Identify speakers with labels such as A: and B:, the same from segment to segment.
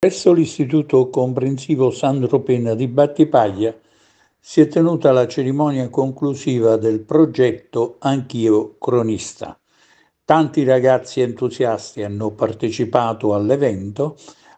A: Presso l'Istituto Comprensivo Sandro Penna di Battipaglia si è tenuta la cerimonia conclusiva del progetto Anch'io cronista. Tanti ragazzi entusiasti hanno partecipato all'evento,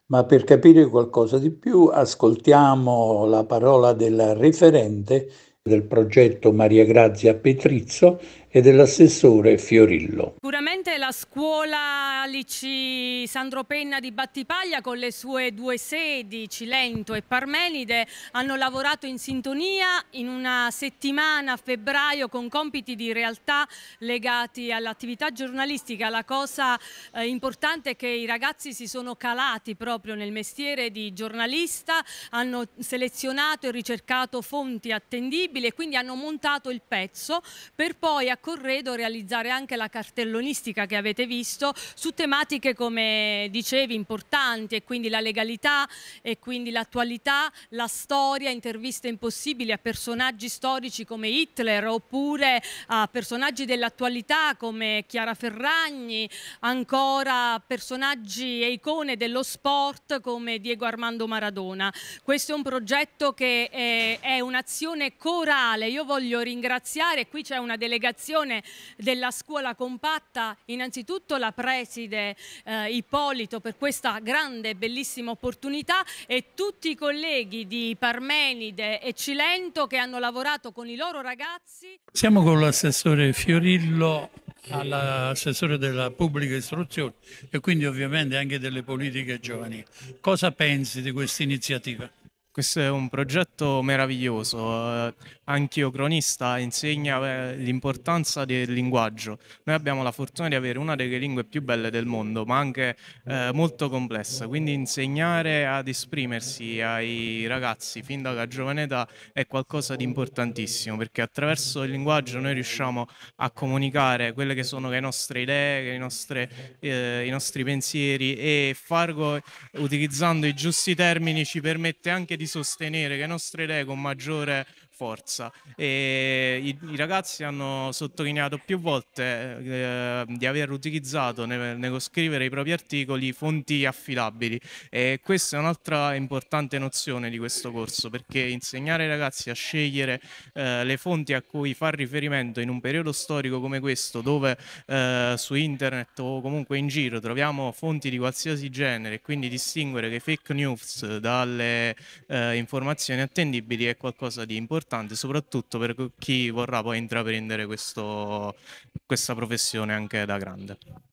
A: ma per capire qualcosa di più ascoltiamo la parola del referente del progetto Maria Grazia Petrizzo e dell'assessore Fiorillo.
B: Sicuramente la scuola Alici Sandro Penna di Battipaglia con le sue due sedi, Cilento e Parmenide, hanno lavorato in sintonia in una settimana a febbraio con compiti di realtà legati all'attività giornalistica. La cosa eh, importante è che i ragazzi si sono calati proprio nel mestiere di giornalista, hanno selezionato e ricercato fonti attendibili possibile e quindi hanno montato il pezzo per poi a Corredo realizzare anche la cartellonistica che avete visto su tematiche come dicevi importanti e quindi la legalità e quindi l'attualità, la storia, interviste impossibili a personaggi storici come Hitler oppure a personaggi dell'attualità come Chiara Ferragni, ancora personaggi e icone dello sport come Diego Armando Maradona. Questo è un progetto che è, eh, è un'azione coordinata orale io voglio ringraziare, qui c'è una delegazione della scuola compatta, innanzitutto la preside eh, Ippolito per questa grande e bellissima opportunità e tutti i colleghi di Parmenide e Cilento che hanno lavorato con i loro ragazzi.
C: Siamo con l'assessore Fiorillo all'assessore della pubblica istruzione e quindi ovviamente anche delle politiche giovanili. Cosa pensi di questa iniziativa?
D: Questo è un progetto meraviglioso. Eh, anch'io, cronista, insegna eh, l'importanza del linguaggio. Noi abbiamo la fortuna di avere una delle lingue più belle del mondo, ma anche eh, molto complessa. Quindi insegnare ad esprimersi ai ragazzi fin dalla giovane età è qualcosa di importantissimo, perché attraverso il linguaggio noi riusciamo a comunicare quelle che sono le nostre idee, le nostre, eh, i nostri pensieri e farlo utilizzando i giusti termini ci permette anche di sostenere le nostre idee con maggiore forza. E i, i, ragazzi hanno sottolineato più volte eh, di aver utilizzato ne, nello scrivere i propri articoli fonti affidabili e questa è un'altra importante nozione di questo corso perché insegnare ai ragazzi a scegliere eh, le fonti a cui far riferimento in un periodo storico come questo dove eh, su internet o comunque in giro troviamo fonti di qualsiasi genere e quindi distinguere le fake news dalle eh, informazioni attendibili è qualcosa di importante importante, soprattutto per chi vorrà poi intraprendere questo, questa professione anche da grande.